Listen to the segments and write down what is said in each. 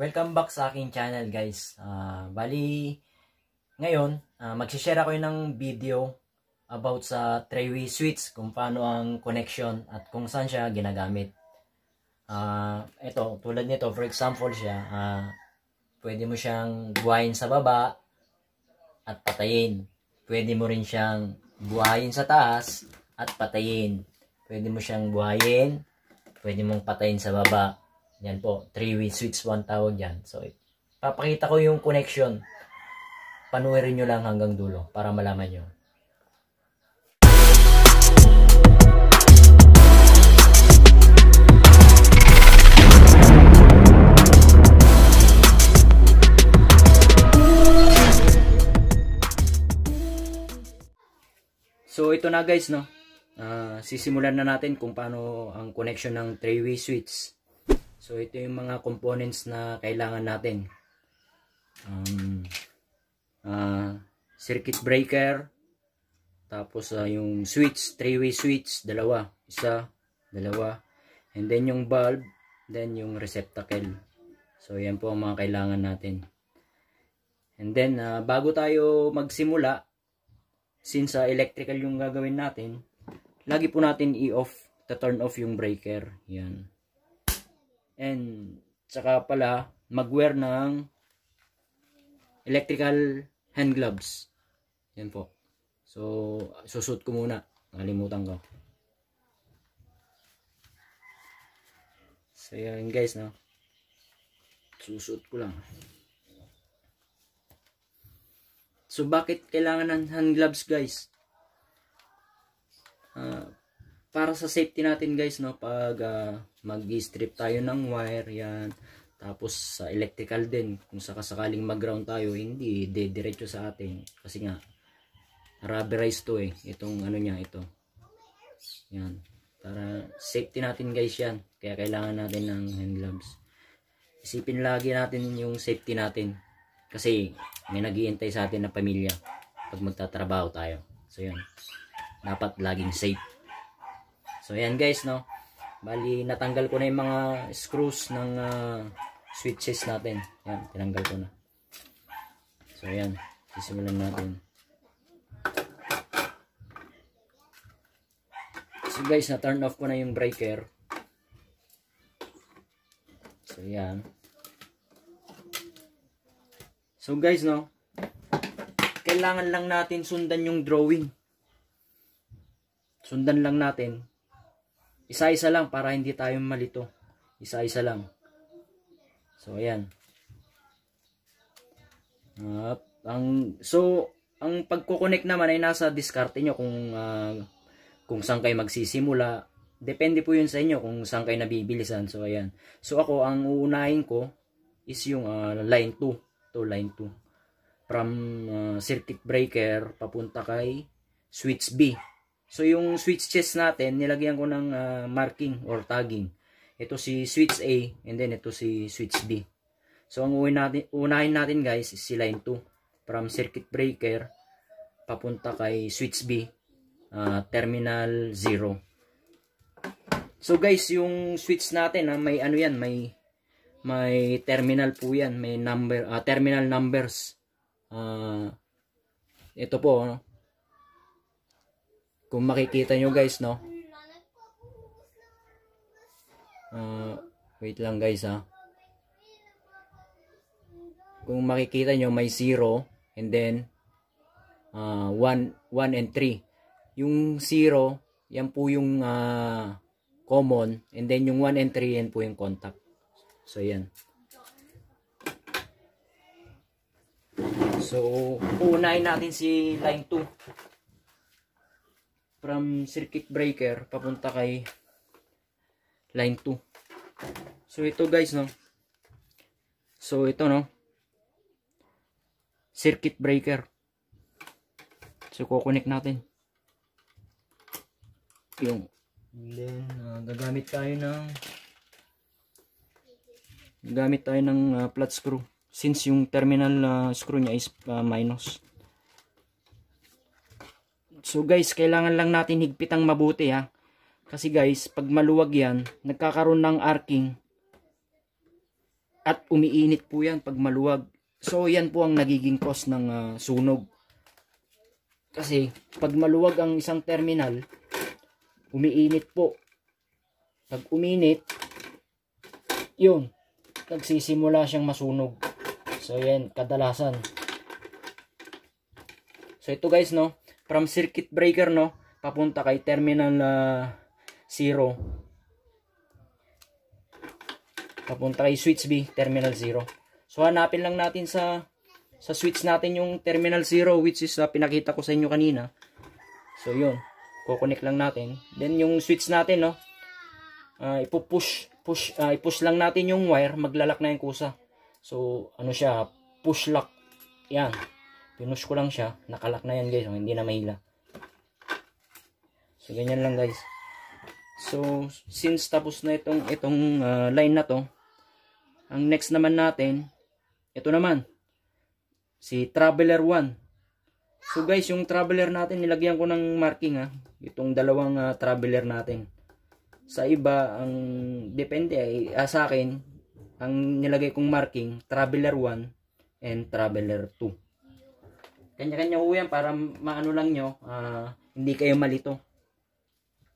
Welcome back sa aking channel guys. Uh, bali, ngayon, uh, magsishare ako ng video about sa three-way switch, kung paano ang connection at kung saan siya ginagamit. Uh, ah, ito, tulad nito, for example siya, uh, pwede mo siyang buhayin sa baba at patayin. Pwede mo rin siyang buhayin sa taas at patayin. Pwede mo siyang buhayin, pwede mong patayin sa baba. Yan po, 3-way switch 1 tawag yan. So, papakita ko yung connection. Panuwirin nyo lang hanggang dulo para malaman nyo. So ito na guys no. Uh, sisimulan na natin kung paano ang connection ng 3 way switch So ito yung mga components na kailangan natin. Um, uh, circuit breaker, tapos uh, yung switch, three-way switch, dalawa, isa, dalawa, and then yung bulb, then yung receptacle. So yan po ang mga kailangan natin. And then uh, bago tayo magsimula, since uh, electrical yung gagawin natin, lagi po natin i-off, to turn off yung breaker. Yan. And saka pala mag-wear ng electrical hand gloves. Yan po. So, susuot ko muna. Nakalimutan ko. So, yan guys, no? Susuot ko lang. So, bakit kailangan ng hand gloves, guys? Uh, para sa safety natin, guys, no? Pag, uh, mag-strip tayo ng wire yan tapos sa electrical din kung sakasakaling mag-ground tayo hindi dediretso sa atin kasi nga rubberized to eh itong ano niya ito yan para safety natin guys yan kaya kailangan natin ng hand gloves isipin lagi natin yung safety natin kasi may naghihintay sa atin na pamilya pag magtatrabaho tayo so yan dapat laging safe so yan guys no Bali, natanggal ko na yung mga screws ng uh, switches natin. Yan, tinanggal ko na. So, yan. Sisimulan natin. So, guys, na-turn off ko na yung breaker. So, yan. So, guys, no? Kailangan lang natin sundan yung drawing. Sundan lang natin isa-isa lang para hindi tayo malito. Isa-isa lang. So, ayan. Uh, ang, so, ang pagkoconnect naman ay nasa diskarte nyo kung, uh, kung saan kayo magsisimula. Depende po yun sa inyo kung saan kayo nabibilisan. So, ayan. So, ako, ang uunahin ko is yung uh, line 2. to line 2. From uh, circuit breaker, papunta kay switch B. So yung switch chest natin, nilagyan ko ng uh, marking or tagging. Ito si switch A and then ito si switch B. So ang unahin natin, unahin natin guys is si line 2 from circuit breaker papunta kay switch B uh, terminal 0. So guys, yung switch natin ha, ah, may ano yan, may may terminal po yan, may number uh, terminal numbers. Uh, ito po, ano? Kung makikita nyo guys, no? Uh, wait lang guys, ha? Ah. Kung makikita nyo, may 0 and then 1 uh, ah, one, one and 3. Yung 0, yan po yung uh, common and then yung 1 and 3, yan po yung contact. So, yan. So, uunahin natin si line 2 from circuit breaker papunta kay line 2. So ito guys no. So ito no. Circuit breaker. So kukunik natin. Yung then uh, gagamit tayo ng gamit tayo ng uh, flat screw since yung terminal uh, screw niya is uh, minus. So guys, kailangan lang natin higpitang mabuti ha. Kasi guys, pag maluwag yan, nagkakaroon ng arcing. At umiinit po yan pag maluwag. So yan po ang nagiging cause ng uh, sunog. Kasi pag maluwag ang isang terminal, umiinit po. Pag uminit, yun, nagsisimula siyang masunog. So yan, kadalasan. So ito guys no, from circuit breaker no papunta kay terminal uh, zero papunta kay switch B terminal 0 so hanapin lang natin sa sa switch natin yung terminal 0 which is uh, pinakita ko sa inyo kanina so yun kukonek lang natin then yung switch natin no uh, ipupush push uh, ipush lang natin yung wire maglalak na yung kusa so ano siya push lock yan pinush ko lang siya nakalak na yan guys so, oh, hindi na mahila so ganyan lang guys so since tapos na itong itong uh, line na to ang next naman natin ito naman si traveler 1 so guys yung traveler natin nilagyan ko ng marking ha ah. itong dalawang uh, traveler natin sa iba ang depende ay ah, sa akin ang nilagay kong marking traveler 1 and traveler 2 kanya-kanya ho yan para maano lang nyo, uh, hindi kayo malito.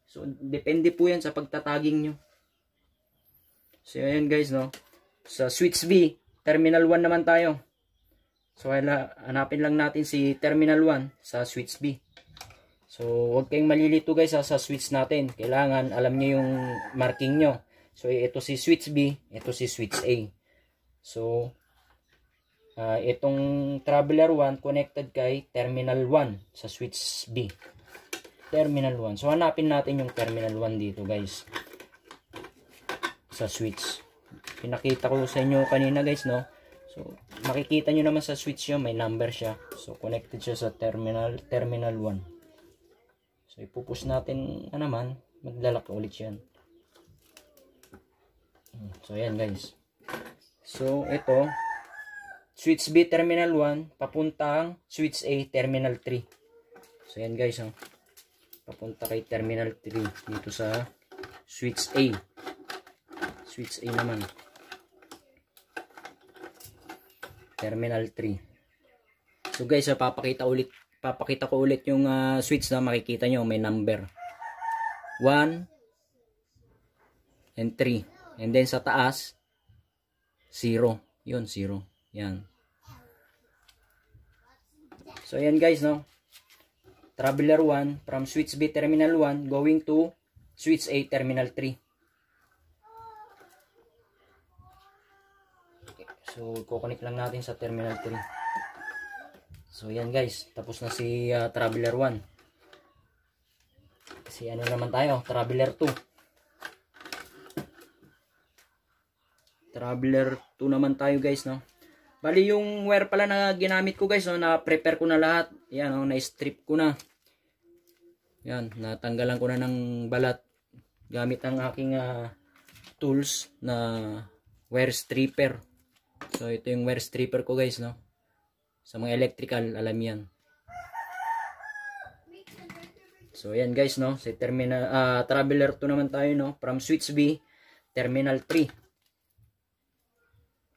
So, depende po yan sa pagtataging nyo. So, ayan guys, no. Sa switch B, terminal 1 naman tayo. So, hanapin lang natin si terminal 1 sa switch B. So, huwag kayong malilito guys ha, sa switch natin. Kailangan alam nyo yung marking nyo. So, ito si switch B, ito si switch A. So, Uh, itong Traveler 1 connected kay Terminal 1 sa switch B. Terminal 1. So hanapin natin yung Terminal 1 dito guys. Sa switch. Pinakita ko sa inyo kanina guys no. So makikita nyo naman sa switch yun. May number siya. So connected siya sa Terminal Terminal 1. So ipupush natin na naman. Maglalak ulit yan. Hmm, so yan, guys. So ito switch B terminal 1 papuntang switch A terminal 3 so yan guys oh. papunta kay terminal 3 dito sa switch A switch A naman terminal 3 so guys oh, papakita ulit papakita ko ulit yung uh, switch na makikita nyo may number 1 and 3 and then sa taas 0 yun 0 yan. So, ayan guys, no? Traveler 1 from Switch B Terminal 1 going to Switch A Terminal 3. Okay. So, kukunik lang natin sa Terminal 3. So, ayan guys. Tapos na si uh, Traveler 1. Kasi ano naman tayo? Traveler 2. Traveler 2 naman tayo guys, no? Bali yung wire pala na ginamit ko guys, no, na-prepare ko na lahat. Yan, no, na-strip ko na. Yan, natanggalan ko na ng balat gamit ang aking uh, tools na wire stripper. So ito yung wire stripper ko guys, no. Sa mga electrical, alam yan. So ayan guys, no. Sa terminal uh, ah, traveler to naman tayo, no, from switch B, terminal 3.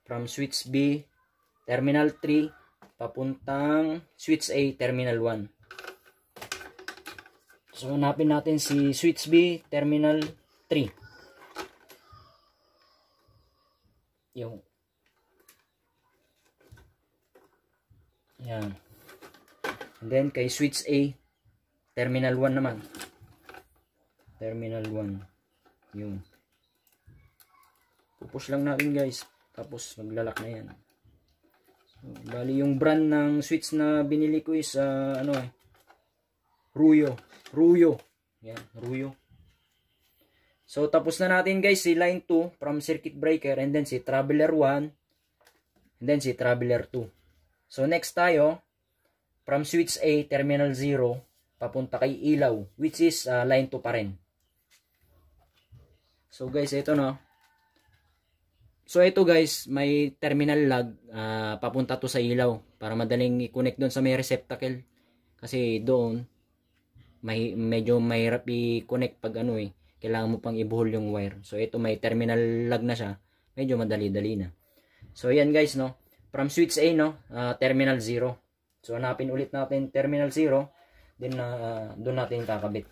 From switch B Terminal 3, papuntang switch A, Terminal 1. So, hanapin natin si switch B, Terminal 3. Yung. Yan. And then, kay switch A, Terminal 1 naman. Terminal 1. Yung. Pupush lang natin guys. Tapos, maglalak na yan. Bali yung brand ng switch na binili ko is uh, ano eh. Ruyo. Ruyo. Yan, Ruyo. So tapos na natin guys si line 2 from circuit breaker and then si traveler 1 and then si traveler 2. So next tayo from switch A terminal 0 papunta kay ilaw which is uh, line 2 pa rin. So guys ito no So ito guys, may terminal lag uh, papunta to sa ilaw para madaling i-connect doon sa may receptacle. Kasi doon may medyo mahirap i-connect pag ano eh. Kailangan mo pang ibuhol yung wire. So ito may terminal lag na siya. Medyo madali-dali na. So yan guys no. From switch A no, uh, terminal 0. So hanapin ulit natin terminal 0. Then uh, ah, doon natin kakabit.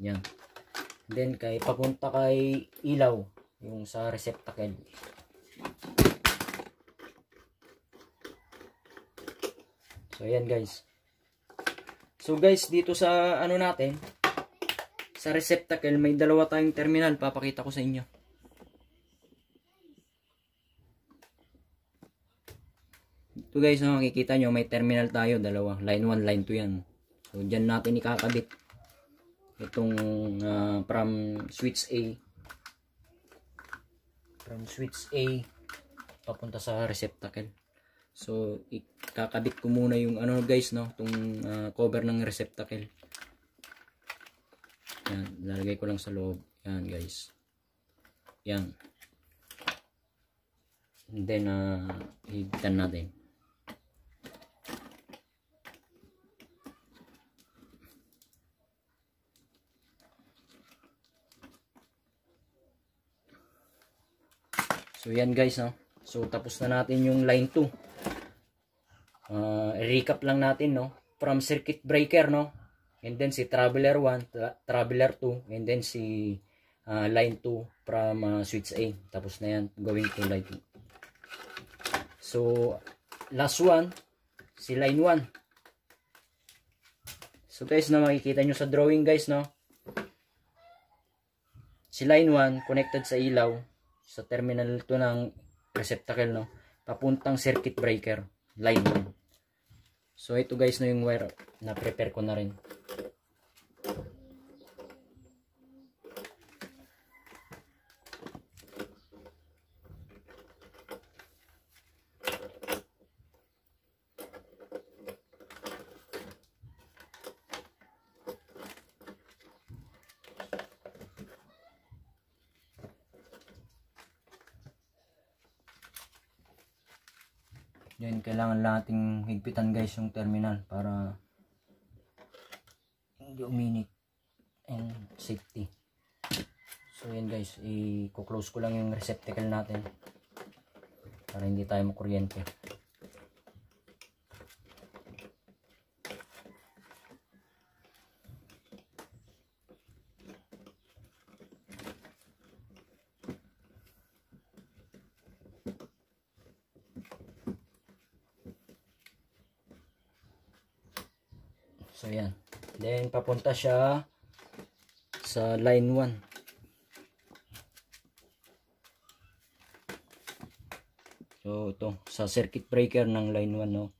Yan. Then kay papunta kay ilaw yung sa receptacle. So ayan guys. So guys dito sa ano natin sa receptacle may dalawa tayong terminal papakita ko sa inyo. Ito guys, no, makikita nyo, may terminal tayo, dalawa. Line 1, line 2 yan. So, dyan natin ikakabit itong uh, from switch A from switch A papunta sa receptacle so ikakabit ko muna yung ano guys no itong uh, cover ng receptacle yan lalagay ko lang sa loob yan guys yan and then uh, ah, higtan natin So yan guys no. So tapos na natin yung line 2. Uh, ah, recap lang natin no. From circuit breaker no. And then si traveler 1, tra traveler 2 and then si uh, line 2 from uh, switch A. Tapos na yan going to line 2. So last one si line 1. So guys na makikita nyo sa drawing guys no. Si line 1 connected sa ilaw sa terminal to ng receptacle no papuntang circuit breaker line so ito guys no yung wire na prepare ko na rin Yun, kailangan lang nating higpitan guys yung terminal para hindi uminit and safety. So yun guys, i-close ko lang yung receptacle natin para hindi tayo makuryente. So, yan. Then, papunta siya sa line 1. So, ito, sa circuit breaker ng line 1, no?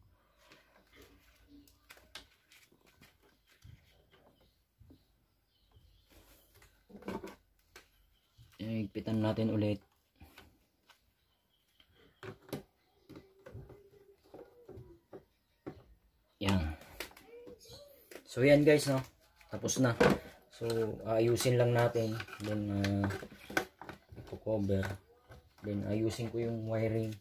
So yan guys no. Tapos na. So ayusin lang natin then uh, i-cover. Then ayusin ko yung wiring.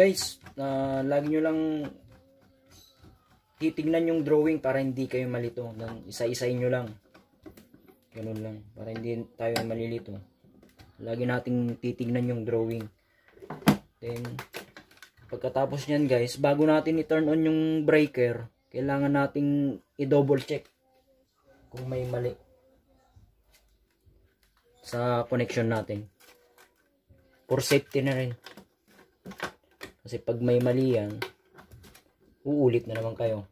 guys, uh, lagi nyo lang titignan yung drawing para hindi kayo malito. isa isa nyo lang. Ganun lang. Para hindi tayo malilito. Lagi nating titignan yung drawing. Then, pagkatapos nyan guys, bago natin i-turn on yung breaker, kailangan nating i-double check kung may mali sa connection natin. For safety na rin. Kasi pag may mali yan, uulit na naman kayo.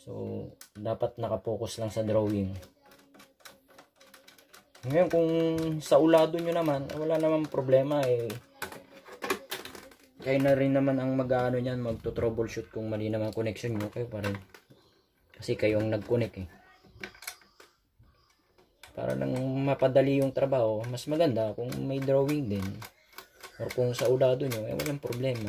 So, dapat nakapokus lang sa drawing. Ngayon, kung sa ulado nyo naman, wala naman problema eh. Kayo na rin naman ang mag-ano niyan, magto-troubleshoot kung mali naman connection nyo. Kayo pa rin. Kasi kayo ang nag-connect eh. Para nang mapadali yung trabaho, mas maganda kung may drawing din or kung sa ulado nyo, eh walang problema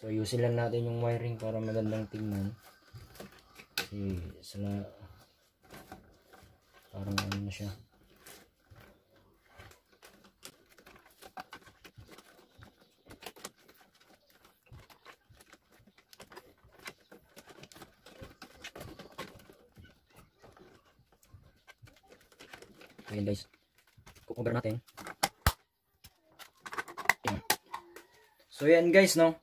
So, ayusin lang natin yung wiring para magandang tingnan. Kasi, sala, parang ano na siya. Ayan guys, cook natin. So, yan guys, no?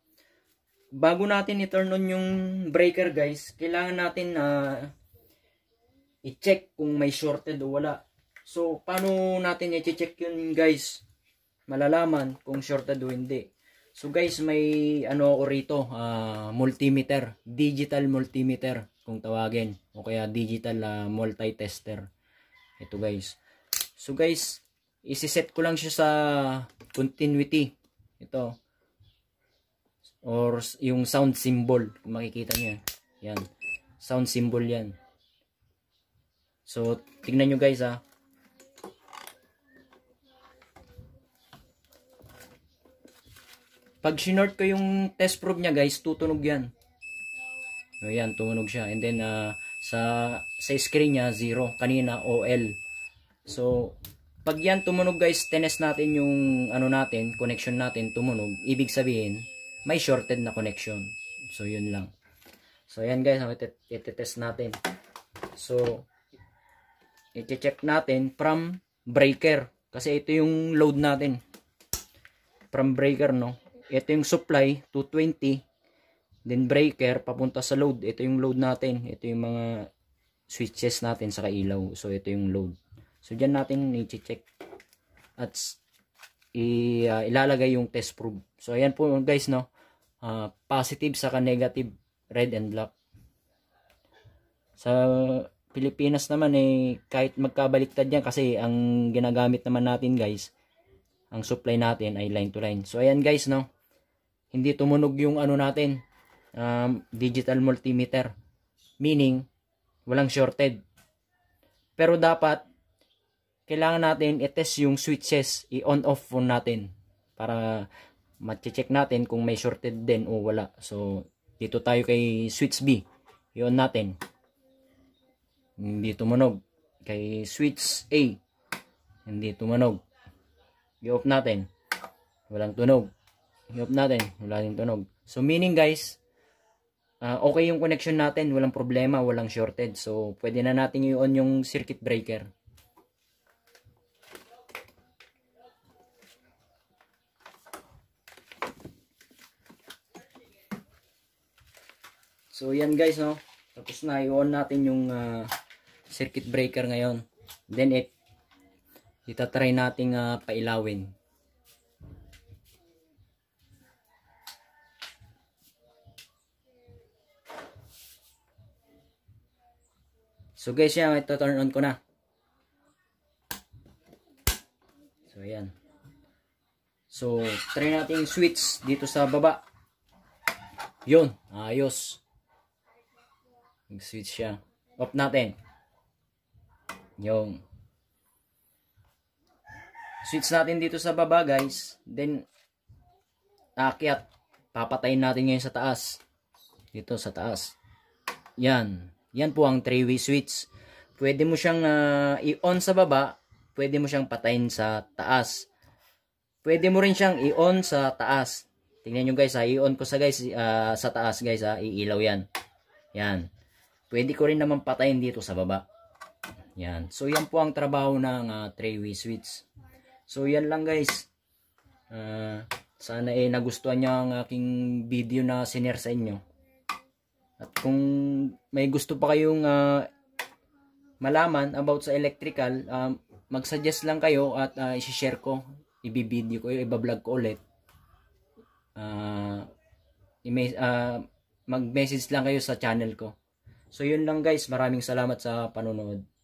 bago natin i-turn on yung breaker guys, kailangan natin na uh, i-check kung may shorted o wala. So, paano natin i-check yun guys? Malalaman kung shorted o hindi. So guys, may ano ako rito, uh, multimeter, digital multimeter kung tawagin. O kaya digital uh, multi-tester. Ito guys. So guys, isiset ko lang siya sa continuity. Ito or yung sound symbol kung makikita nyo yan sound symbol yan so tingnan nyo guys ha pag sinort ko yung test probe nya guys tutunog yan so yan tumunog siya and then uh, sa sa screen nya 0 kanina OL so pag yan tumunog guys tenest natin yung ano natin connection natin tumunog ibig sabihin may shorted na connection. So, yun lang. So, ayan guys, ang test natin. So, iti-check natin from breaker. Kasi ito yung load natin. From breaker, no? Ito yung supply, 220. Then breaker, papunta sa load. Ito yung load natin. Ito yung mga switches natin sa ilaw. So, ito yung load. So, dyan natin i-check. At i, uh, ilalagay yung test probe. So, ayan po guys, no? uh, positive saka negative red and black sa Pilipinas naman eh kahit magkabaliktad yan kasi ang ginagamit naman natin guys ang supply natin ay line to line so ayan guys no hindi tumunog yung ano natin um, digital multimeter meaning walang shorted pero dapat kailangan natin i-test yung switches i-on off phone natin para Mache-check natin kung may shorted din o wala. So, dito tayo kay switch B. Yun natin. Hindi tumunog. Kay switch A. Hindi tumunog. I-off natin. Walang tunog. I-off natin. Wala din tunog. So, meaning guys, uh, okay yung connection natin. Walang problema. Walang shorted. So, pwede na natin i-on yung circuit breaker. So yan guys no. Oh. Tapos na i-on natin yung uh, circuit breaker ngayon. Then it kita try nating uh, pailawin. So guys, yan, ito turn on ko na. So ayan. So try natin switch dito sa baba. 'Yon, ayos. Nag-switch siya. Off natin. Yung. Switch natin dito sa baba guys. Then, aakyat. Papatayin natin ngayon sa taas. Dito sa taas. Yan. Yan po ang three way switch. Pwede mo siyang uh, i-on sa baba. Pwede mo siyang patayin sa taas. Pwede mo rin siyang i-on sa taas. Tingnan nyo guys ha. I-on ko sa guys uh, sa taas guys ha. Iilaw yan. Yan pwede ko rin naman patayin dito sa baba. Yan. So, yan po ang trabaho ng uh, ah, three-way switch. So, yan lang guys. Uh, sana eh nagustuhan niya ang aking video na sinare sa inyo. At kung may gusto pa kayong uh, malaman about sa electrical, uh, mag-suggest lang kayo at uh, isi-share ko. video ko, ibablog ko ulit. Uh, uh, mag-message lang kayo sa channel ko. So yun lang guys, maraming salamat sa panonood.